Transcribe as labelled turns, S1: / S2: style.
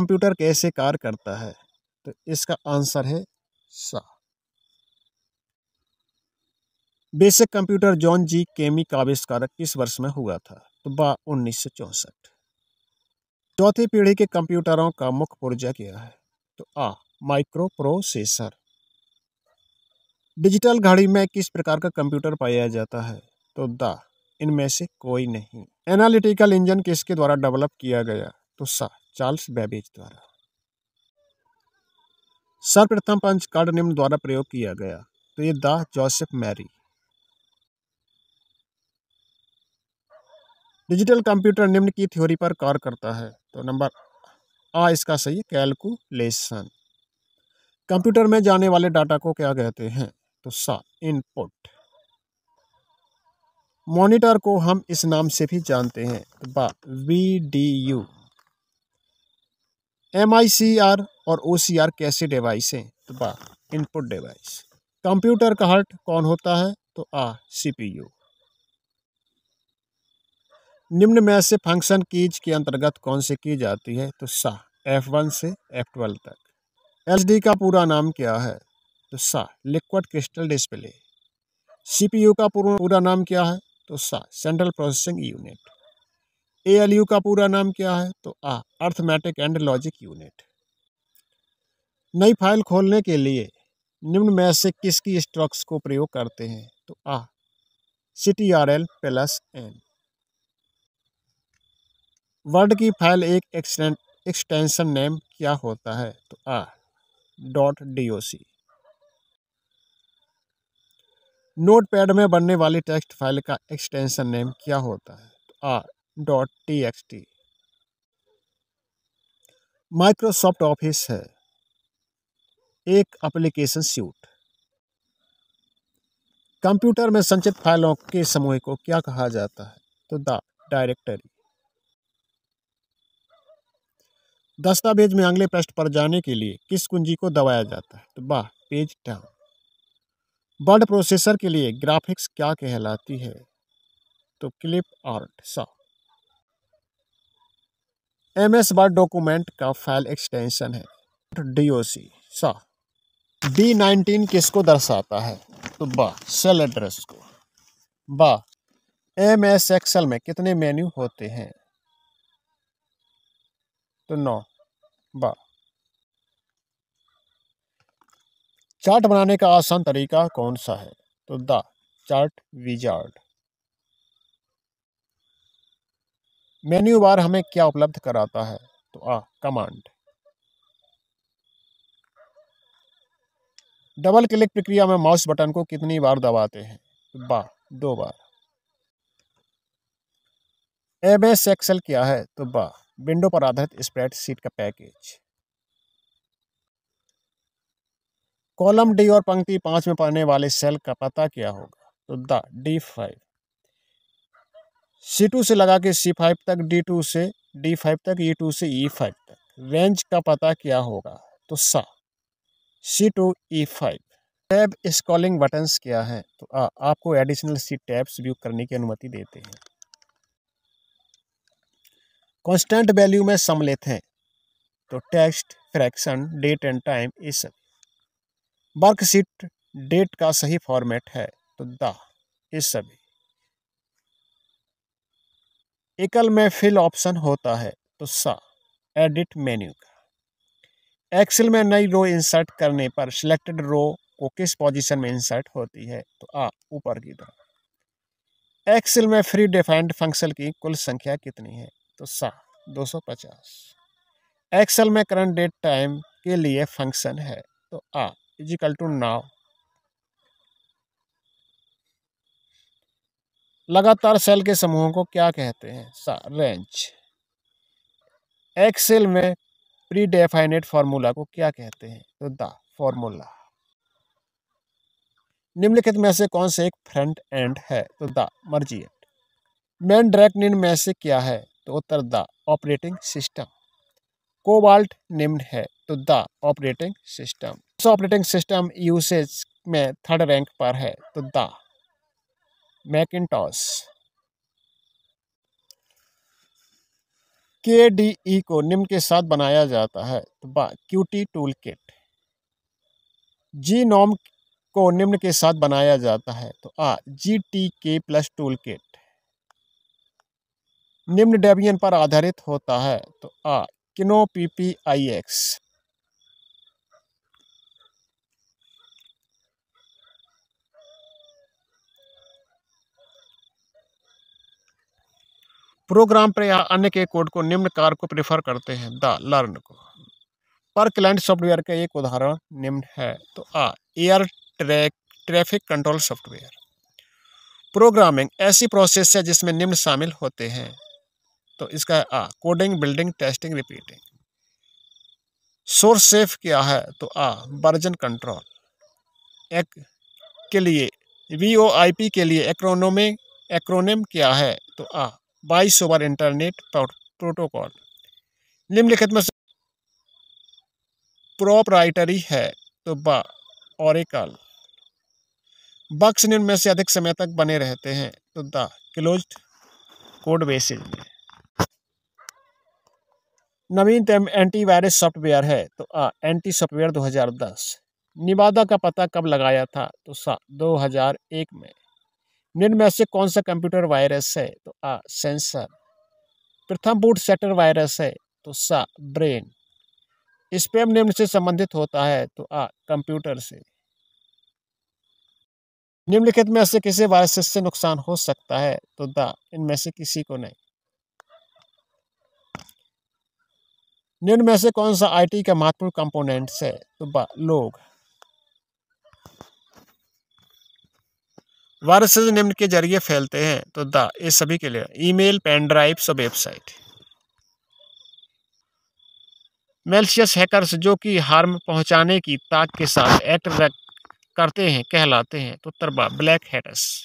S1: computer कैसे कार्य करता है तो इसका आंसर है सा बेसिक कंप्यूटर जॉन जी केमी का आविष्कार किस वर्ष में हुआ था तो बा उन्नीस सौ चौसठ चौथी पीढ़ी के कंप्यूटरों का मुख्य पुर्जा क्या है तो आ माइक्रो प्रोसेसर डिजिटल घड़ी में किस प्रकार का कंप्यूटर पाया जाता है तो द इनमें से कोई नहीं एनालिटिकल इंजन किसके द्वारा डेवलप किया गया तो सा चार्ल्स बैबेज द्वारा सर्वप्रथम पंच कार्ड निम्न द्वारा प्रयोग किया गया तो ये the Joseph Marie digital computer निम्न की थ्योरी पर कार्य करता है तो नंबर आ इसका सही कैलकुलेशन कंप्यूटर में जाने वाले डाटा को क्या कहते हैं तो सा इनपुट मॉनिटर को हम इस नाम से भी जानते हैं तो बा V D U M I C R और ओ सी आर कैसे डिवाइस हैं तो बा इनपुट डिवाइस कंप्यूटर का हर्ट कौन होता है तो आ सी पी यू निम्न में से फंक्शन कीज के अंतर्गत कौन से की जाती है तो सा एफ वन से एफ ट्वेल्व तक एच डी का पूरा नाम क्या है तो सा liquid crystal display C P U का पूरा नाम क्या है तो सा central processing unit A L U का पूरा नाम क्या है तो आ अर्थमेटिक एंड लॉजिक यूनिट नई फाइल खोलने के लिए निम्न में से किसकी स्ट्रक्स को प्रयोग करते हैं तो आ C T R L plus N Word की फाइल एक एक्सटेंशन नेम क्या होता है तो आ dot D O C Notepad में बनने वाली टेक्स्ट फाइल का एक्सटेंशन नेम क्या होता है तो आ dot T X T Microsoft Office है एक एप्लीकेशन सूट कंप्यूटर में संचित फाइलों के समूह को क्या कहा जाता है तो द डायरेक्टरी दस्तावेज में अगले पृष्ठ पर जाने के लिए किस कुंजी को दबाया जाता है तो बाह पेज डाउन वर्ड प्रोसेसर के लिए ग्राफिक्स क्या कहलाती है तो क्लिप आर्ट सा एम एस वर्ड डॉक्यूमेंट का फाइल एक्सटेंशन है डी ओ सी सा डी नाइनटीन किसको दर्शाता है तो बा सेल एड्रेस को बा एम एस एक्सएल में कितने मेन्यू होते हैं तो नौ बा चार्ट बनाने का आसान तरीका कौन सा है तो the chart wizard menu bar हमें क्या उपलब्ध कराता है तो आ कमांड डबल क्लिक प्रक्रिया में माउस बटन को कितनी बार दबाते हैं तो बा दो बार एबेस एक्सेल क्या है तो बा विंडो पर आधारित स्प्रेड सीट का पैकेज कॉलम डी और पंक्ति पांच में पड़ने वाले सेल का पता क्या होगा तो the D five C two से लगा के सी फाइव तक डी टू से डी फाइव तक ई e टू से ई e फाइव तक रेंज का पता क्या होगा तो सा C two E five tab scrolling buttons क्या है तो आ, आपको एडिशनल सी टैब्स व्यू करने की अनुमति देते हैं कांस्टेंट वैल्यू में सम्मिलित हैं तो text fraction date and time ये सब वर्कशीट डेट का सही फॉर्मेट है तो द ये सभी एकल में फिल ऑप्शन होता है तो सा एडिट मेन्यू का एक्सेल में नई रो इंसर्ट करने पर सिलेक्टेड रो को किस पोजीशन में इंसर्ट होती है तो आ ऊपर की तरफ एक्सेल में फ्री डिफाइंड फंक्शन की कुल संख्या कितनी है तो सा 250 एक्सेल में करंट डेट टाइम के लिए फंक्शन है तो आ इजिकल टू नाव लगातार सेल के समूहों को क्या कहते हैं रेंज एक्सेल में प्री डेफाइनेट को क्या कहते हैं तो द फॉर्मूला निम्नलिखित में से कौन से एक फ्रंट एंड है तो द मर्जी एंड मेन डायरेक्ट निम्न में से क्या है तो उत्तर द ऑपरेटिंग सिस्टम कोबाल्ट निम्न है तो the operating system operating system usage में थर्ड रैंक पर है तो द मैकिनटॉस के डी ई को निम्न के साथ बनाया जाता है तो Qt toolkit GNOME को निम्न के साथ बनाया जाता है तो आ G T K plus toolkit निम्न डेबियन पर आधारित होता है तो आ Kino P P I X program पर या अन्य के कोड को निम्न कार को प्रेफर करते हैं द लर्न को पर क्लाइंट सॉफ्टवेयर का एक उदाहरण निम्न है तो आ air track traffic control software programming ऐसी प्रोसेस है जिसमें निम्न शामिल होते हैं तो इसका है आ coding building testing repeating source safe क्या है तो आ वर्जन कंट्रोल एक के लिए वी ओ आई पी के लिए एक्रोनोमिक एक्रोनिम क्या है तो आ बाईस ओवर इंटरनेट प्रोटोकॉल निम्नलिखित में प्रोपराइटरी है तो बा औरिकल बक्स निम्न में से अधिक समय तक बने रहते हैं तो द क्लोज कोड बेसिस में नवीनतम एंटीवायरस सॉफ्टवेयर है तो आ एंटी सॉफ्टवेयर 2010 निवादा का पता कब लगाया था तो सा 2001 में निम्न से कौन सा कंप्यूटर वायरस है तो आ सेंसर प्रथम बूट सेटर वायरस है तो सा ब्रेन स्पैम निम्न से संबंधित होता है तो आ कंप्यूटर से निम्नलिखित में से किसी वायरस से नुकसान हो सकता है तो द इनमें से किसी को नहीं निम्न में से कौन सा आईटी का महत्वपूर्ण कंपोनेंट्स है तो ब लोग वायरसेज निम्न के जरिए फैलते हैं तो द ये सभी के लिए ईमेल पेन ड्राइव सब वेबसाइट मेल्शियस हैकर्स जो कि हार्म पहुंचाने की ताक के साथ एक्ट करते हैं कहलाते हैं तो तरबा ब्लैक हैटस